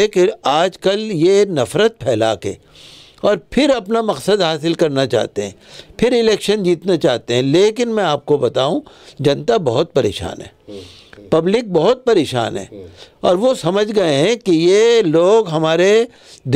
लेकिन आजकल ये नफ़रत फैला के और फिर अपना मकसद हासिल करना चाहते हैं फिर इलेक्शन जीतना चाहते हैं लेकिन मैं आपको बताऊं जनता बहुत परेशान है पब्लिक बहुत परेशान है और वो समझ गए हैं कि ये लोग हमारे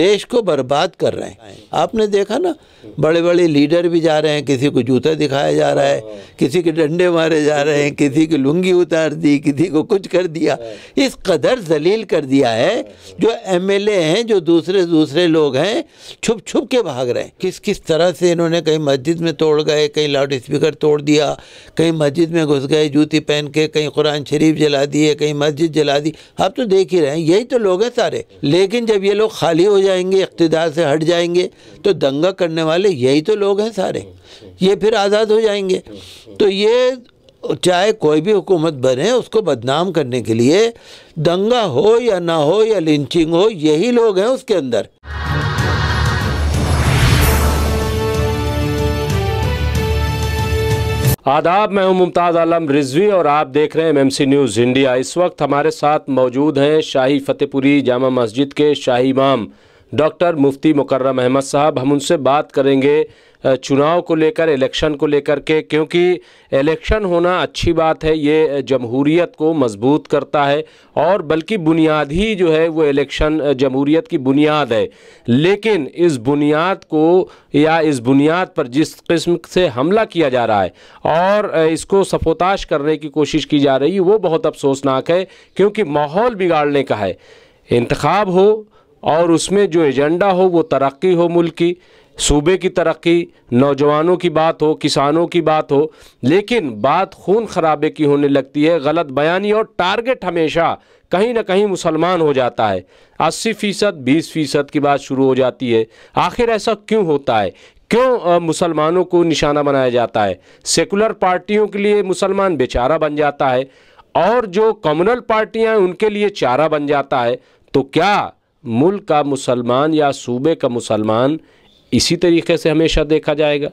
देश को बर्बाद कर रहे हैं आपने देखा ना बड़े बड़े लीडर भी जा रहे हैं किसी को जूता दिखाया जा रहा है हाँ। किसी के डंडे मारे जा रहे हैं किसी की लुंगी उतार दी किसी को कुछ कर दिया हाँ। इस कदर जलील कर दिया है हाँ। जो एमएलए हैं जो दूसरे दूसरे लोग हैं छुप छुप के भाग रहे हैं किस किस तरह से इन्होंने कहीं मस्जिद में तोड़ गए कहीं लाउड स्पीकर तोड़ दिया कहीं मस्जिद में घुस गए जूती पहन के कहीं कुरान शरीफ जला दिए कहीं मस्जिद जला दी आप तो देख ही रहे हैं यही तो लोग हैं सारे लेकिन जब ये लोग खाली हो जाएंगे इकतदार से हट जाएंगे तो दंगा करने वाले वाले यही तो लोग हैं सारे ये फिर आज़ाद हो जाएंगे तो ये चाहे कोई भी हुकूमत बने उसको बदनाम करने के लिए दंगा हो या ना हो या लिंचिंग हो यही लोग हैं उसके अंदर आदाब मैं हूं मुमताज़ आलम रिजवी और आप देख रहे हैं एमएमसी न्यूज़ इंडिया इस वक्त हमारे साथ मौजूद हैं शाही फतेहपुरी जामा मस्जिद के शाही इमाम डॉक्टर मुफ्ती मुकर्रम अहमद साहब हम उनसे बात करेंगे चुनाव को लेकर इलेक्शन को लेकर के क्योंकि इलेक्शन होना अच्छी बात है ये जमहूरीत को मजबूत करता है और बल्कि बुनियाद ही जो है वो इलेक्शन जमहूरीत की बुनियाद है लेकिन इस बुनियाद को या इस बुनियाद पर जिस किस्म से हमला किया जा रहा है और इसको सफोताश करने की कोशिश की जा रही है वो बहुत अफसोसनाक है क्योंकि माहौल बिगाड़ने का है इंतखब हो और उसमें जो एजेंडा हो वो तरक्की हो मुल्क की सूबे की तरक्की नौजवानों की बात हो किसानों की बात हो लेकिन बात खून खराबे की होने लगती है गलत बयानी और टारगेट हमेशा कहीं ना कहीं मुसलमान हो जाता है अस्सी फ़ीसद बीस फ़ीसद की बात शुरू हो जाती है आखिर ऐसा क्यों होता है क्यों मुसलमानों को निशाना बनाया जाता है सेकुलर पार्टियों के लिए मुसलमान बेचारा बन जाता है और जो कम्युनल पार्टियां हैं उनके लिए चारा बन जाता है तो क्या मुल्क का मुसलमान या सूबे का मुसलमान इसी तरीके से हमेशा देखा जाएगा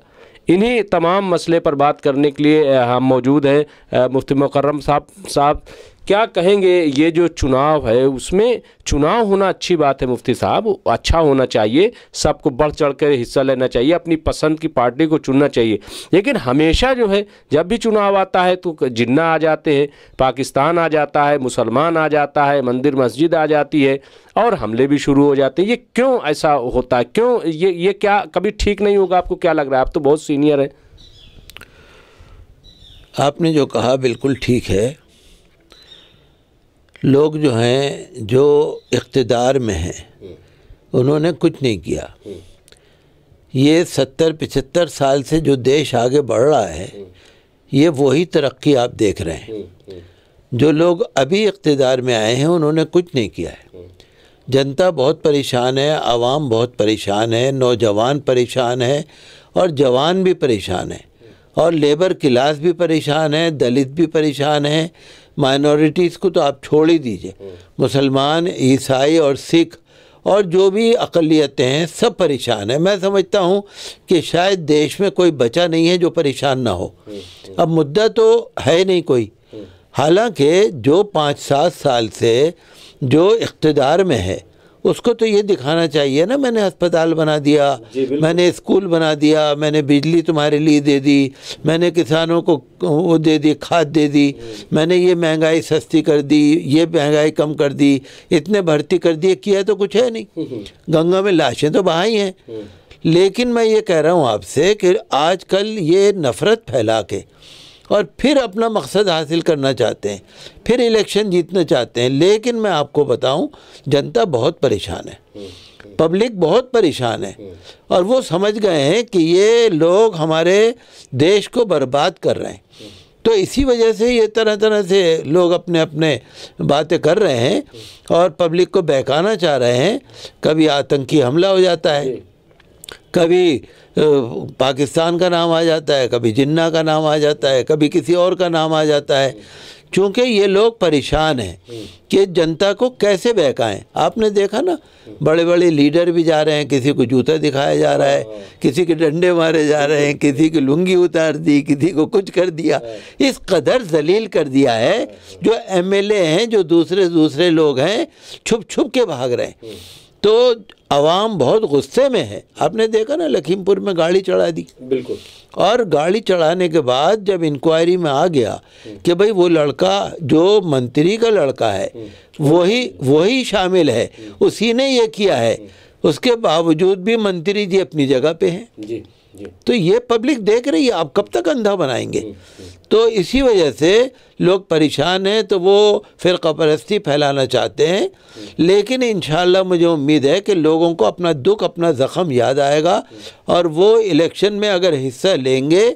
इन्हीं तमाम मसले पर बात करने के लिए हम मौजूद हैं मुफ्ती मुकर्रम साहब साहब क्या कहेंगे ये जो चुनाव है उसमें चुनाव होना अच्छी बात है मुफ्ती साहब अच्छा होना चाहिए सबको बढ़ चढ़ कर हिस्सा लेना चाहिए अपनी पसंद की पार्टी को चुनना चाहिए लेकिन हमेशा जो है जब भी चुनाव आता है तो जिन्ना आ जाते हैं पाकिस्तान आ जाता है मुसलमान आ जाता है मंदिर मस्जिद आ जाती है और हमले भी शुरू हो जाते हैं ये क्यों ऐसा होता है क्यों ये ये क्या कभी ठीक नहीं होगा आपको क्या लग रहा है आप तो बहुत सीनियर हैं आपने जो कहा बिल्कुल ठीक है लोग जो हैं जो इकतदार में हैं उन्होंने कुछ नहीं किया ये सत्तर पचहत्तर साल से जो देश आगे बढ़ रहा है ये वही तरक्की आप देख रहे हैं जो लोग अभी इकतदार में आए हैं उन्होंने कुछ नहीं किया है जनता बहुत परेशान है आवाम बहुत परेशान है नौजवान परेशान है और जवान भी परेशान है और लेबर क्लास भी परेशान है दलित भी परेशान है माइनॉरिटीज़ को तो आप छोड़ ही दीजिए मुसलमान ईसाई और सिख और जो भी अकलीतें हैं सब परेशान हैं मैं समझता हूँ कि शायद देश में कोई बचा नहीं है जो परेशान ना हो अब मुद्दा तो है नहीं कोई हालांकि जो पाँच सात साल से जो इकतदार में है उसको तो ये दिखाना चाहिए ना मैंने अस्पताल बना दिया मैंने स्कूल बना दिया मैंने बिजली तुम्हारे लिए दे दी मैंने किसानों को वो दे दी खाद दे दी हम्म। मैंने ये महंगाई सस्ती कर दी ये महंगाई कम कर दी इतने भर्ती कर दिए किया तो कुछ है नहीं हम्म, हम्म। गंगा में लाशें तो बहाई हैं लेकिन मैं ये कह रहा हूँ आपसे कि आजकल ये नफ़रत फैला के और फिर अपना मकसद हासिल करना चाहते हैं फिर इलेक्शन जीतना चाहते हैं लेकिन मैं आपको बताऊं जनता बहुत परेशान है पब्लिक बहुत परेशान है और वो समझ गए हैं कि ये लोग हमारे देश को बर्बाद कर रहे हैं तो इसी वजह से ये तरह तरह से लोग अपने अपने बातें कर रहे हैं और पब्लिक को बहकाना चाह रहे हैं कभी आतंकी हमला हो जाता है कभी पाकिस्तान का नाम आ जाता है कभी जिन्ना का नाम आ जाता है कभी किसी और का नाम आ जाता है क्योंकि ये लोग परेशान हैं कि जनता को कैसे बहकाएं आपने देखा ना बड़े बड़े लीडर भी जा रहे हैं किसी को जूता दिखाया जा रहा है किसी के डंडे मारे जा रहे हैं किसी की लुंगी उतार दी किसी को कुछ कर दिया इस कदर जलील कर दिया है जो एमएलए हैं जो दूसरे दूसरे लोग हैं छुप छुप के भाग रहे हैं तो आवाम बहुत गुस्से में है आपने देखा ना लखीमपुर में गाड़ी चढ़ा दी बिल्कुल और गाड़ी चढ़ाने के बाद जब इंक्वायरी में आ गया कि भाई वो लड़का जो मंत्री का लड़का है वही वही शामिल है उसी ने ये किया है उसके बावजूद भी मंत्री जी अपनी जगह पे हैं जी तो ये पब्लिक देख रही है आप कब तक अंधा बनाएंगे हम्म, हम्म। तो इसी वजह से लोग परेशान हैं तो वो फिर परस्ती फैलाना चाहते हैं हम्म। लेकिन इन मुझे उम्मीद है कि लोगों को अपना दुख अपना ज़ख़म याद आएगा और वो इलेक्शन में अगर हिस्सा लेंगे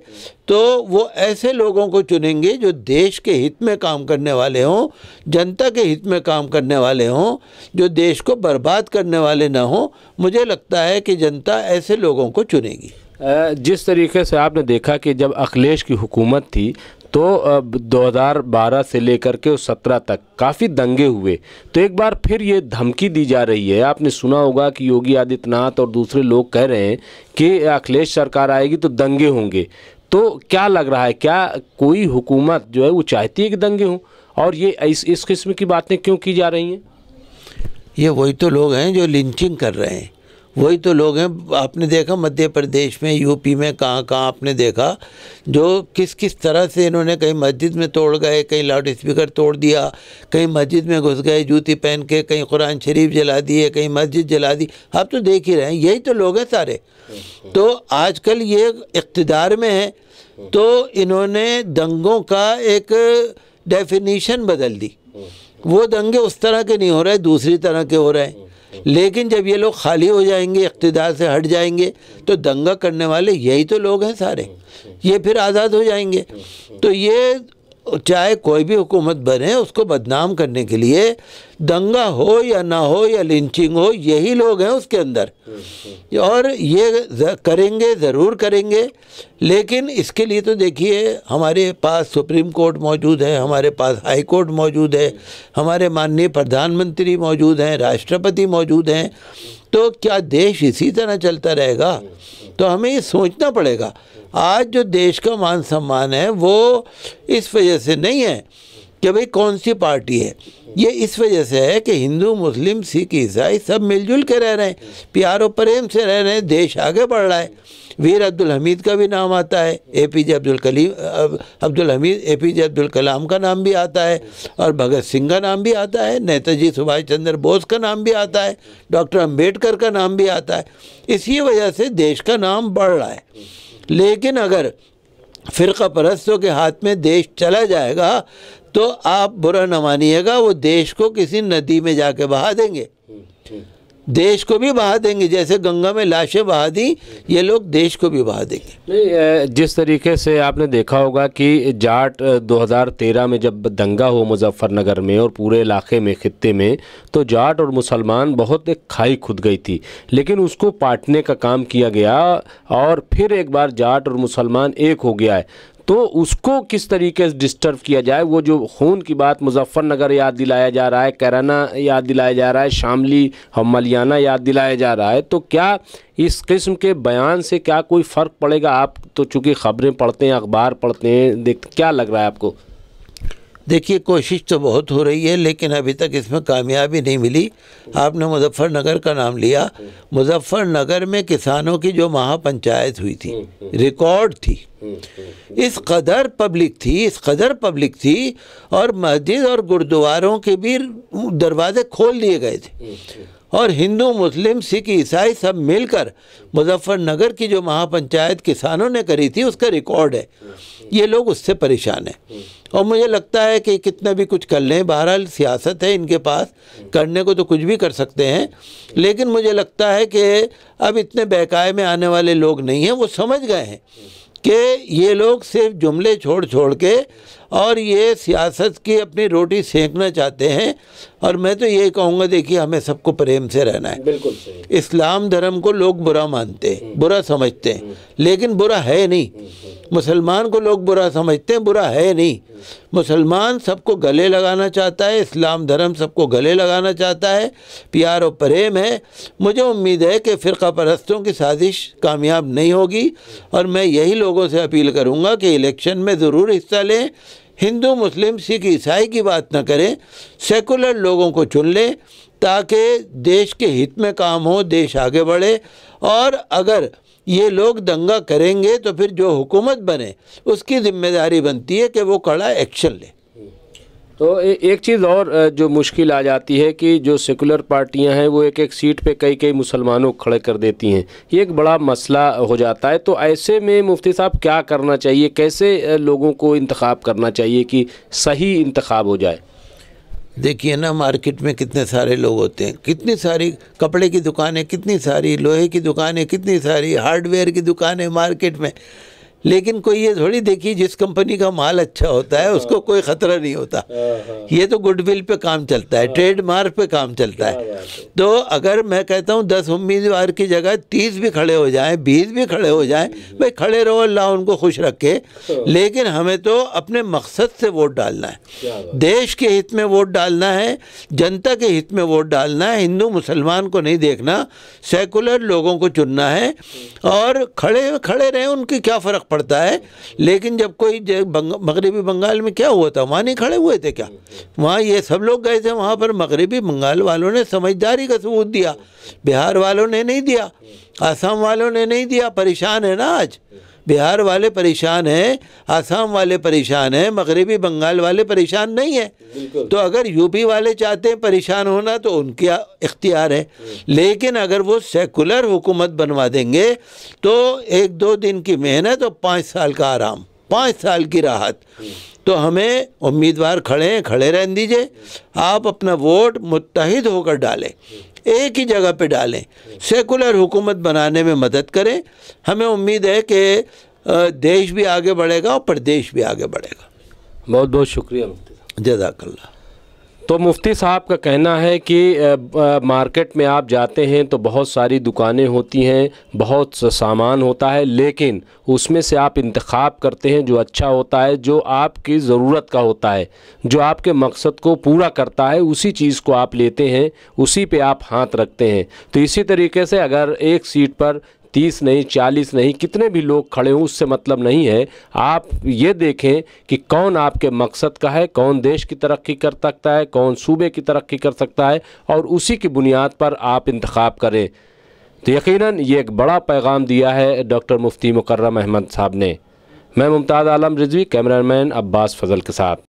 तो वो ऐसे लोगों को चुनेंगे जो देश के हित में काम करने वाले हों जनता के हित में काम करने वाले हों जो देश को बर्बाद करने वाले ना हों मुझे लगता है कि जनता ऐसे लोगों को चुनेगी जिस तरीके से आपने देखा कि जब अखिलेश की हुकूमत थी तो 2012 से लेकर के उस सत्रह तक काफ़ी दंगे हुए तो एक बार फिर ये धमकी दी जा रही है आपने सुना होगा कि योगी आदित्यनाथ और दूसरे लोग कह रहे हैं कि अखिलेश सरकार आएगी तो दंगे होंगे तो क्या लग रहा है क्या कोई हुकूमत जो है वो चाहती है कि दंगे हों और ये इस इस किस्म की बातें क्यों की जा रही हैं ये वही तो लोग हैं जो लिंचिंग कर रहे हैं वही तो लोग हैं आपने देखा मध्य प्रदेश में यूपी में कहाँ कहाँ आपने देखा जो किस किस तरह से इन्होंने कहीं मस्जिद में तोड़ गए कहीं लाउड स्पीकर तोड़ दिया कहीं मस्जिद में घुस गए जूती पहन के कहीं कुरान शरीफ जला दिए कहीं मस्जिद जला दी आप तो देख ही रहे हैं यही तो लोग हैं सारे तो आजकल ये इकतदार में है तो इन्होंने दंगों का एक डेफिनीशन बदल दी वो दंगे उस तरह के नहीं हो रहे दूसरी तरह के हो रहे हैं लेकिन जब ये लोग खाली हो जाएंगे इकतदार से हट जाएंगे तो दंगा करने वाले यही तो लोग हैं सारे ये फिर आज़ाद हो जाएंगे तो ये चाहे कोई भी हुकूमत बने उसको बदनाम करने के लिए दंगा हो या ना हो या लिंचिंग हो यही लोग हैं उसके अंदर और ये करेंगे ज़रूर करेंगे लेकिन इसके लिए तो देखिए हमारे पास सुप्रीम कोर्ट मौजूद है हमारे पास हाई कोर्ट मौजूद है हमारे माननीय प्रधानमंत्री मौजूद हैं राष्ट्रपति मौजूद हैं तो क्या देश इसी तरह चलता रहेगा तो हमें ये सोचना पड़ेगा आज जो देश का मान सम्मान है वो इस वजह से नहीं है कि भाई कौन सी पार्टी है ये इस वजह से है कि हिंदू मुस्लिम सिख ईसाई सब मिलजुल के रह रहे हैं प्यार और प्रेम से रह रहे हैं देश आगे बढ़ रहा है वीर अब्दुल हमीद का भी नाम आता है A P J Abdul Kaleem Abdul Hamid A P J Abdul Kalam का नाम भी आता है और भगत सिंह का नाम भी आता है नेताजी सुभाष चंद्र बोस का नाम भी आता है डॉक्टर अम्बेडकर का नाम भी आता है इसी वजह से देश का नाम बढ़ रहा है लेकिन अगर फ़िरका परस्तों के हाथ में देश चला जाएगा तो आप बुरा न मानिएगा वो देश को किसी नदी में जाके बहा देंगे देश को भी बहा देंगे जैसे गंगा में लाशें बहा दी ये लोग देश को भी बहा देंगे नहीं जिस तरीके से आपने देखा होगा कि जाट 2013 में जब दंगा हुआ मुजफ्फरनगर में और पूरे इलाके में खत्े में तो जाट और मुसलमान बहुत एक खाई खुद गई थी लेकिन उसको पाटने का काम किया गया और फिर एक बार जाट और मुसलमान एक हो गया है तो उसको किस तरीके से डिस्टर्ब किया जाए वो जो खून की बात मुजफ्फरनगर याद दिलाया जा रहा है कैराना याद दिलाया जा रहा है शामली हमलियाना याद दिलाया जा रहा है तो क्या इस किस्म के बयान से क्या कोई फ़र्क पड़ेगा आप तो चूँकि खबरें पढ़ते हैं अखबार पढ़ते हैं देख क्या लग रहा है आपको देखिए कोशिश तो बहुत हो रही है लेकिन अभी तक इसमें कामयाबी नहीं मिली आपने मुजफ्फ़रनगर का नाम लिया मुजफ्फ़रनगर में किसानों की जो महापंचायत हुई थी रिकॉर्ड थी इस कदर पब्लिक थी इस कदर पब्लिक थी और मस्जिद और गुरुद्वारों के भी दरवाजे खोल दिए गए थे और हिंदू मुस्लिम सिख ईसाई सब मिलकर मुजफ्फ़रनगर की जो महापंचायत किसानों ने करी थी उसका रिकॉर्ड है ये लोग उससे परेशान हैं और मुझे लगता है कि कितना भी कुछ कर लें बहरहाल सियासत है इनके पास करने को तो कुछ भी कर सकते हैं लेकिन मुझे लगता है कि अब इतने बहकाए में आने वाले लोग नहीं हैं वो समझ गए हैं कि ये लोग सिर्फ जुमले छोड़ छोड़ के और ये सियासत की अपनी रोटी सेंकना चाहते हैं और मैं तो ये कहूँगा देखिए हमें सबको प्रेम से रहना है बिल्कुल इस्लाम धर्म को लोग बुरा मानते हैं हम्म। बुरा समझते हैं हम्म। लेकिन बुरा है नहीं हम्म, मुसलमान को लोग बुरा समझते हैं बुरा है नहीं मुसलमान सबको गले लगाना चाहता है इस्लाम धर्म सबको गले लगाना चाहता है प्यार और प्रेम है मुझे उम्मीद है कि फ़िरका परस्तों की साजिश कामयाब नहीं होगी और मैं यही लोगों से अपील करूँगा कि इलेक्शन में ज़रूर हिस्सा लें हिंदू मुस्लिम सिख ईसाई की बात ना करें सेकुलर लोगों को चुन लें ताकि देश के हित में काम हो देश आगे बढ़े और अगर ये लोग दंगा करेंगे तो फिर जो हुकूमत बने उसकी जिम्मेदारी बनती है कि वो कड़ा एक्शन ले तो ए, एक चीज़ और जो मुश्किल आ जाती है कि जो सेकुलर पार्टियां हैं वो एक एक सीट पे कई कई मुसलमानों को खड़े कर देती हैं ये एक बड़ा मसला हो जाता है तो ऐसे में मुफ्ती साहब क्या करना चाहिए कैसे लोगों को इंतखब करना चाहिए कि सही इंतखब हो जाए देखिए ना मार्केट में कितने सारे लोग होते हैं कितनी सारी कपड़े की दुकानें कितनी सारी लोहे की दुकानें कितनी सारी हार्डवेयर की दुकानें मार्केट में लेकिन कोई ये थोड़ी देखी जिस कंपनी का माल अच्छा होता है हाँ। उसको कोई ख़तरा नहीं होता हाँ, हाँ। ये तो गुडविल पे काम चलता है ट्रेडमार्क पे काम चलता है तो अगर मैं कहता हूँ दस उम्मीदवार की जगह तीस भी खड़े हो जाएं बीस भी खड़े हो जाएं हम्म। भाई खड़े रहो अल्लाह उनको खुश रखे लेकिन हमें तो अपने मकसद से वोट डालना है देश के हित में वोट डालना है जनता के हित में वोट डालना है हिंदू मुसलमान को नहीं देखना सेकुलर लोगों को चुनना है हम्म। और खड़े खड़े रहें उनकी क्या फ़र्क पड़ता है लेकिन जब कोई बंग, मगरबी बंगाल में क्या हुआ था वहाँ नहीं खड़े हुए थे क्या वहाँ ये सब लोग गए थे वहाँ पर मगरबी बंगाल वालों ने समझदारी का सबूत दिया बिहार वालों ने नहीं दिया असम वालों ने नहीं दिया परेशान है ना आज बिहार वाले परेशान हैं आसाम वाले परेशान हैं मगरबी बंगाल वाले परेशान नहीं हैं तो अगर यूपी वाले चाहते हैं परेशान होना तो उनके इख्तियार है हम्म। लेकिन अगर वो सेकुलर हुकूमत बनवा देंगे तो एक दो दिन की मेहनत और पाँच साल का आराम पाँच साल की राहत हम्म। तो हमें उम्मीदवार खड़े हैं खड़े रहने दीजिए हम्म। आप अपना वोट मुतहद होकर डालें एक ही जगह पे डालें सेकुलर हुकूमत बनाने में मदद करें हमें उम्मीद है कि देश भी आगे बढ़ेगा और प्रदेश भी आगे बढ़ेगा बहुत बहुत शुक्रिया जजाकल्ला तो मुफ्ती साहब का कहना है कि मार्केट में आप जाते हैं तो बहुत सारी दुकानें होती हैं बहुत सामान होता है लेकिन उसमें से आप इंतखब करते हैं जो अच्छा होता है जो आपकी ज़रूरत का होता है जो आपके मकसद को पूरा करता है उसी चीज़ को आप लेते हैं उसी पे आप हाथ रखते हैं तो इसी तरीके से अगर एक सीट पर तीस नहीं चालीस नहीं कितने भी लोग खड़े हों उससे मतलब नहीं है आप ये देखें कि कौन आपके मकसद का है कौन देश की तरक्की कर सकता है कौन सूबे की तरक्की कर सकता है और उसी की बुनियाद पर आप इंतखब करें तो यकीनन ये एक बड़ा पैगाम दिया है डॉक्टर मुफ्ती मुकर्रम अहमद साहब ने मैं मुमताज़ आलम रिजवी कैमरामैन अब्बास फजल के साथ